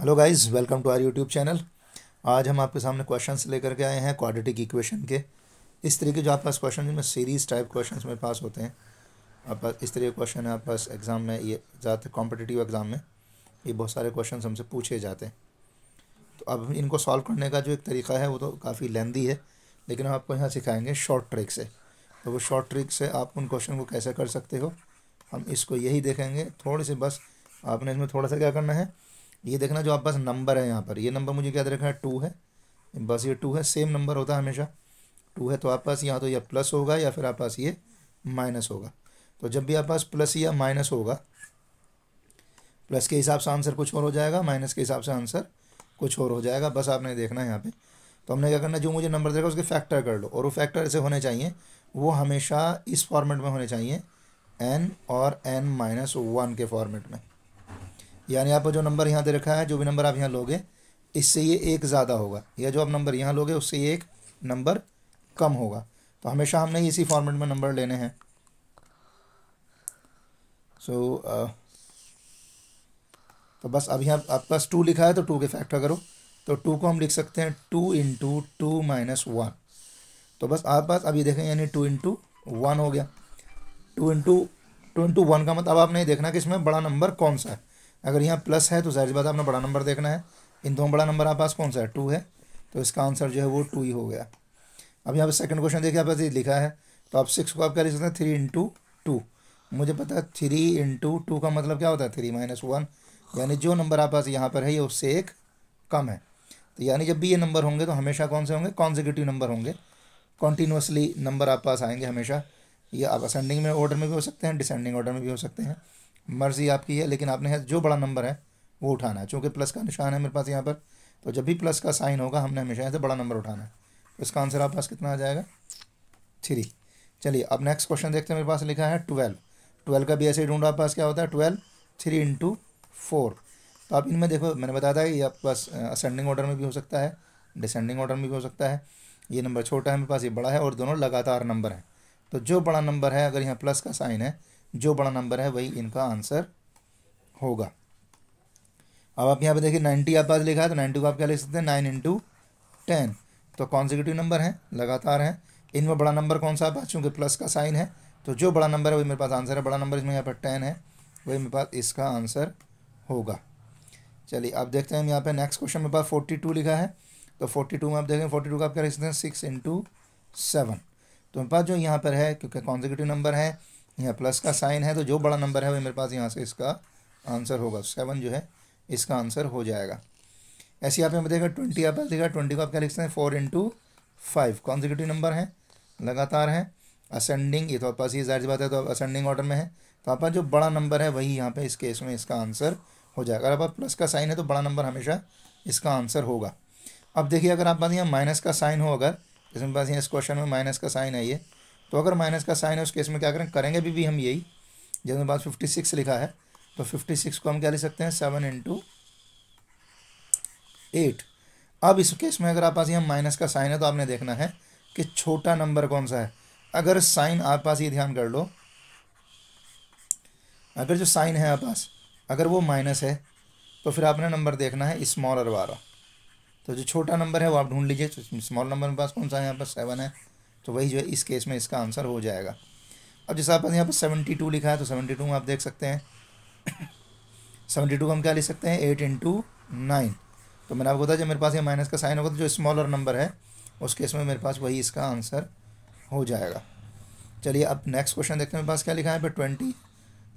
hello guys welcome to our YouTube channel आज हम आपके सामने क्वेश्चंस लेकर के आए हैं क्वाड्रेटिक इक्वेशन के इस तरीके जो आपके पास क्वेश्चन में सीरीज टाइप क्वेश्चन मेरे पास होते हैं आप पास इस तरीके क्वेश्चन है आपके पास एग्ज़ाम में ये ज़्यादातर कॉम्पिटिटिव एग्ज़ाम में ये बहुत सारे क्वेश्चन हमसे पूछे जाते हैं तो अब इनको सॉल्व करने का जो एक तरीका है वो तो काफ़ी लेंदी है लेकिन हम आपको यहाँ सिखाएंगे शॉर्ट ट्रिक से तो वो शॉर्ट ट्रिक से आप उन क्वेश्चन को कैसे कर सकते हो हम इसको यही देखेंगे थोड़ी सी बस आपने इसमें थोड़ा सा क्या करना है ये देखना जो आप पास नंबर है यहाँ पर ये नंबर मुझे याद रखना है टू है बस ये टू है सेम नंबर होता है हमेशा टू है तो आप पास यहाँ तो या प्लस होगा या फिर आप पास ये माइनस होगा तो जब भी आप पास प्लस या माइनस होगा प्लस के हिसाब से आंसर कुछ और हो जाएगा माइनस के हिसाब से आंसर कुछ और हो जाएगा बस आपने देखना है यहाँ पे तो हमने क्या करना जो मुझे नंबर देगा उसके फैक्टर कर लो और वो फैक्टर ऐसे होने चाहिए वो हमेशा इस फॉर्मेट में होने चाहिए एन और एन माइनस वन के फॉर्मेट में यानी आपको जो नंबर यहाँ दे रखा है जो भी नंबर आप यहाँ लोगे इससे ये एक ज़्यादा होगा या जो आप नंबर यहाँ लोगे उससे ये एक नंबर कम होगा तो हमेशा हमने इसी फॉर्मेट में नंबर लेने हैं सो so, uh, तो बस अब यहाँ आप पास टू लिखा है तो टू के फैक्टर करो तो टू को हम लिख सकते हैं two into two minus one तो बस आप पास अभी देखें यानी टू इंटू वन हो गया two into two into one का मतलब अब आप नहीं देखना कि इसमें बड़ा नंबर कौन सा है अगर यहाँ प्लस है तो जाहिर बात आपने बड़ा नंबर देखना है इन दोनों बड़ा नंबर आप पास कौन सा है टू है तो इसका आंसर जो है वो टू ही हो गया अब यहाँ पर सेकंड क्वेश्चन देखिए आप ये लिखा है तो आप सिक्स को आप क्या लिख सकते हैं थ्री इंटू टू मुझे पता है थ्री इंटू टू का मतलब क्या होता है थ्री माइनस वन यानी जो नंबर आप पास यहाँ पर है ये उससे एक कम है तो यानी जब भी ये नंबर होंगे तो हमेशा कौन से होंगे कॉन्जिक्यूटिव नंबर होंगे कॉन्टीन्यूसली नंबर आप पास आएंगे हमेशा ये आप असेंडिंग में ऑर्डर में भी हो सकते हैं डिसेंडिंग ऑर्डर में भी हो सकते हैं मर्ज़ी आपकी है लेकिन आपने जो बड़ा नंबर है वो उठाना है चूँकि प्लस का निशान है मेरे पास यहाँ पर तो जब भी प्लस का साइन होगा हमने हमेशा से बड़ा नंबर उठाना है तो इसका आंसर आपके पास कितना आ जाएगा थ्री चलिए अब नेक्स्ट क्वेश्चन देखते हैं मेरे पास लिखा है ट्वेल्व ट्वेल्व का भी ऐसे ही ढूंढो आपके पास क्या होता है ट्वेल्व थ्री इंटू फोर तो आप इनमें देखो मैंने बताया था कि आपके पास असेंडिंग ऑर्डर में भी हो सकता है डिसेंडिंग ऑर्डर में भी हो सकता है ये नंबर छोटा है मेरे पास ये बड़ा है और दोनों लगातार नंबर हैं तो जो बड़ा नंबर है अगर यहाँ प्लस का साइन है जो बड़ा नंबर है वही इनका आंसर होगा अब आप यहाँ पे देखिए नाइन्टी आप पास लिखा है तो नाइन्टी को आप क्या लिख सकते हैं नाइन इंटू टेन तो कॉन्जिक्यूटिव नंबर है लगातार है इनमें बड़ा नंबर कौन सा आप चूँकि प्लस का साइन है तो जो बड़ा नंबर है वही मेरे पास आंसर है बड़ा नंबर इसमें यहाँ पर टेन है वही मेरे पास इसका आंसर होगा चलिए अब देखते हैं हम यहाँ पर नेक्स्ट क्वेश्चन मेरे पास फोर्टी टू लिखा है तो फोर्टी टू में आप देखें फोर्टी टू का आप क्या लिख सकते हैं सिक्स इंटू सेवन तो मेरे पास जो यहाँ पर है क्योंकि कॉन्जिक्यूटिव नंबर है यहाँ प्लस का साइन है तो जो बड़ा नंबर है वो मेरे पास यहाँ से इसका आंसर होगा सेवन जो है इसका आंसर हो जाएगा ऐसे आप यहाँ देखा ट्वेंटी आप देखा ट्वेंटी को आप क्या लिख सकते हैं four into five consecutive number है लगातार है असेंडिंग ये तो आप पास ये जाहिर बात है तो असेंडिंग ऑर्डर में है तो आपका जो बड़ा नंबर है वही यहाँ पे इस केस में इसका आंसर हो जाएगा अगर आप प्लस का साइन है तो बड़ा नंबर हमेशा इसका आंसर होगा अब देखिए अगर आप पास यहाँ माइनस का साइन हो अगर मेरे पास यहाँ इस क्वेश्चन में माइनस का साइन है ये तो अगर माइनस का साइन है उस केस में क्या करें करेंगे भी, भी हम यही जिसमें पास फिफ्टी सिक्स लिखा है तो फिफ्टी सिक्स को हम क्या लिख सकते हैं सेवन इंटू एट अब इस केस में अगर आप पास यहाँ माइनस का साइन है तो आपने देखना है कि छोटा नंबर कौन सा है अगर साइन आप पास ये ध्यान कर लो अगर जो साइन है आप पास अगर वो माइनस है तो फिर आपने नंबर देखना है स्मॉल और बारह तो जो छोटा नंबर है वो आप ढूंढ लीजिए स्मॉल तो नंबर के पास कौन सा है यहाँ पर सेवन है तो वही जो है इस केस में इसका आंसर हो जाएगा अब जैसे आपने यहाँ पर सेवेंटी टू लिखा है तो सेवेंटी टू में आप देख सकते हैं सेवेंटी टू को हम क्या लिख सकते हैं एट इंटू नाइन तो मैंने आपको बताया जब मेरे पास ये माइनस का साइन होगा तो जो स्मॉलर नंबर है उस केस में मेरे पास वही इसका आंसर हो जाएगा चलिए अब नेक्स्ट क्वेश्चन देखते हैं मेरे पास क्या लिखा है पर ट्वेंटी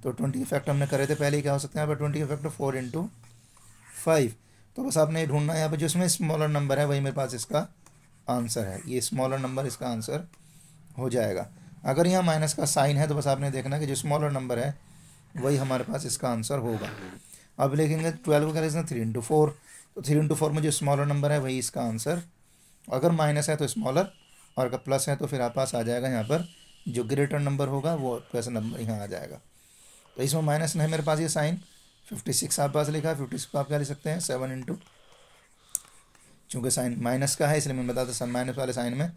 तो ट्वेंटी इफेक्ट हमने करे थे पहले क्या हो सकते हैं यहाँ पर ट्वेंटी इफेक्ट फोर इंटू फाइव तो बस आपने ढूंढना है यहाँ पर जो इसमें स्मॉलर नंबर है वही मेरे पास इसका आंसर है ये स्मॉलर नंबर इसका आंसर हो जाएगा अगर यहाँ माइनस का साइन है तो बस आपने देखना कि जो स्मॉलर नंबर है वही हमारे पास इसका आंसर होगा अब लिखेंगे ट्वेल्व का रीजन थ्री इंटू फोर तो थ्री इंटू फोर में जो स्मॉलर नंबर है वही इसका आंसर अगर माइनस है तो स्मॉलर और अगर प्लस है तो फिर आप पास आ जाएगा यहाँ पर जो ग्रेटर नंबर होगा वो प्लस नंबर यहाँ आ जाएगा तो इसमें माइनस नहीं मेरे पास ये साइन फिफ्टी सिक्स आप पास लिखा है फिफ्टी सिक्स आप क्या लिख सकते हैं सेवन इंटू चूँकि साइन माइनस का है इसलिए मैं बताता हूँ साइन माइनस वाले साइन में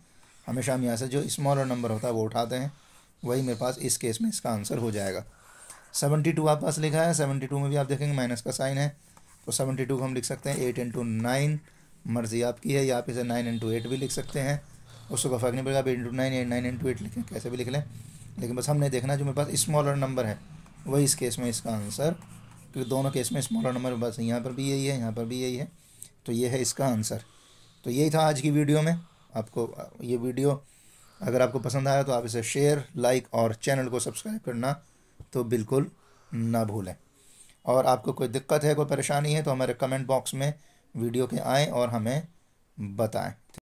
हमेशा हम यहाँ से जो स्मॉलर नंबर होता है वो उठाते हैं वही मेरे पास इस केस में इसका आंसर हो जाएगा सेवेंटी टू आपके पास लिखा है सेवेंटी टू में भी आप देखेंगे माइनस का साइन है तो सेवेंटी टू को हम लिख सकते हैं एट इंटू नाइन मर्जी आपकी है या आप इसे नाइन इंटू एट भी लिख सकते हैं उसको कोई फर्क नहीं पड़ेगा आप eight into nine eight nine into eight लिखें कैसे भी लिख लें लेकिन बस हमने देखना जो मेरे पास स्मॉलर नंबर है वही इस केस में इसका आंसर क्योंकि दोनों केस में स्मॉलर नंबर बस यहाँ पर भी यही है यहाँ पर भी यही है तो ये है इसका आंसर तो यही था आज की वीडियो में आपको ये वीडियो अगर आपको पसंद आया तो आप इसे शेयर लाइक और चैनल को सब्सक्राइब करना तो बिल्कुल ना भूलें और आपको कोई दिक्कत है कोई परेशानी है तो हमारे कमेंट बॉक्स में वीडियो के आएँ और हमें बताएँ